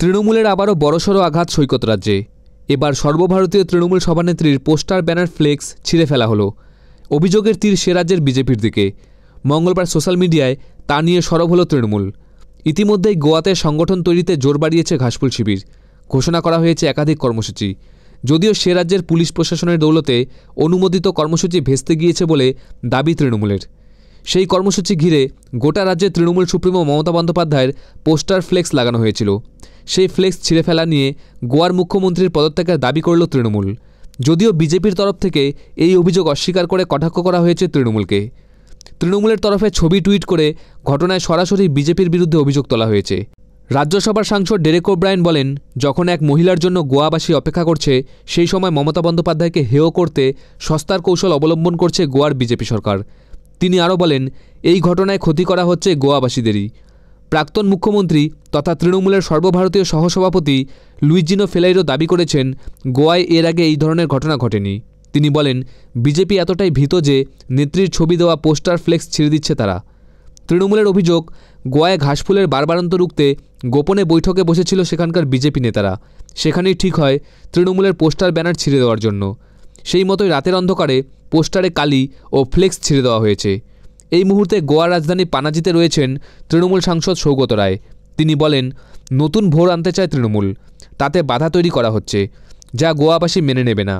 তৃণমূলের আবারও বড়সড় আঘাত সৈকত রাজ্যে এবার সর্বভারতীয় তৃণমূল সভানেত্রীর পোস্টার ব্যানার ফ্লেক্স ছিঁড়ে ফেলা হলো অভিযোগের তীর সে রাজ্যের বিজেপির দিকে মঙ্গলবার সোশ্যাল মিডিয়ায় তা নিয়ে সরব হলো তৃণমূল ইতিমধ্যেই গোয়াতে সংগঠন তৈরিতে জোর বাড়িয়েছে ঘাসফুল শিবির ঘোষণা করা হয়েছে একাধিক কর্মসূচি যদিও সে রাজ্যের পুলিশ প্রশাসনের দৌলতে অনুমোদিত কর্মসূচি ভেস্তে গিয়েছে বলে দাবি তৃণমূলের সেই কর্মসূচি ঘিরে গোটা রাজ্যে তৃণমূল সুপ্রিমো মমতা বন্দ্যোপাধ্যায়ের পোস্টার ফ্লেক্স লাগানো হয়েছিল সেই ফ্লেক্স ছিঁড়ে ফেলা নিয়ে গোয়ার মুখ্যমন্ত্রীর পদত্যাগের দাবি করল তৃণমূল যদিও বিজেপির তরফ থেকে এই অভিযোগ অস্বীকার করে কটাক্ষ করা হয়েছে তৃণমূলকে তৃণমূলের তরফে ছবি টুইট করে ঘটনায় সরাসরি বিজেপির বিরুদ্ধে অভিযোগ তোলা হয়েছে রাজ্যসভার সাংসদ ডেরেক ওব্রায়ন বলেন যখন এক মহিলার জন্য গোয়াবাসী অপেক্ষা করছে সেই সময় মমতা বন্দ্যোপাধ্যায়কে হেয় করতে সস্তার কৌশল অবলম্বন করছে গোয়ার বিজেপি সরকার তিনি আরও বলেন এই ঘটনায় ক্ষতি করা হচ্ছে গোয়াবাসীদেরই প্রাক্তন মুখ্যমন্ত্রী তথা তৃণমূলের সর্বভারতীয় সহসভাপতি লুইজিনো ফেলাইরো দাবি করেছেন গোয়ায় এর আগে এই ধরনের ঘটনা ঘটেনি তিনি বলেন বিজেপি এতটাই ভীত যে নেত্রীর ছবি দেওয়া পোস্টার ফ্লেক্স ছিঁড়ে দিচ্ছে তারা তৃণমূলের অভিযোগ গোয়ায় ঘাসফুলের বারবারান্ত রুখতে গোপনে বৈঠকে বসেছিল সেখানকার বিজেপি নেতারা সেখানেই ঠিক হয় তৃণমূলের পোস্টার ব্যানার ছিঁড়ে দেওয়ার জন্য সেই মতোই রাতের অন্ধকারে পোস্টারে কালি ও ফ্লেক্স ছিঁড়ে দেওয়া হয়েছে এই মুহূর্তে গোয়া রাজধানী পানাজিতে রয়েছেন তৃণমূল সাংসদ সৌগত রায় তিনি বলেন নতুন ভোর আনতে চায় তৃণমূল তাতে বাধা তৈরি করা হচ্ছে যা গোয়াবাসী মেনে নেবে না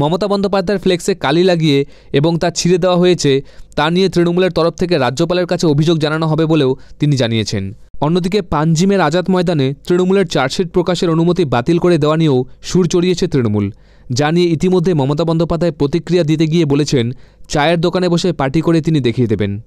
মমতা বন্দ্যোপাধ্যায়ের ফ্লেক্সে কালি লাগিয়ে এবং তা ছিঁড়ে দেওয়া হয়েছে তা নিয়ে তৃণমূলের তরফ থেকে রাজ্যপালের কাছে অভিযোগ জানানো হবে বলেও তিনি জানিয়েছেন অন্যদিকে পাঞ্জিমের আজাদ ময়দানে তৃণমূলের চার্জশিট প্রকাশের অনুমতি বাতিল করে দেওয়া নিয়েও সুর চড়িয়েছে তৃণমূল যা নিয়ে ইতিমধ্যে মমতা বন্দ্যোপাধ্যায় প্রতিক্রিয়া দিতে গিয়ে বলেছেন চায়ের দোকানে বসে পার্টি করে তিনি দেখিয়ে দেবেন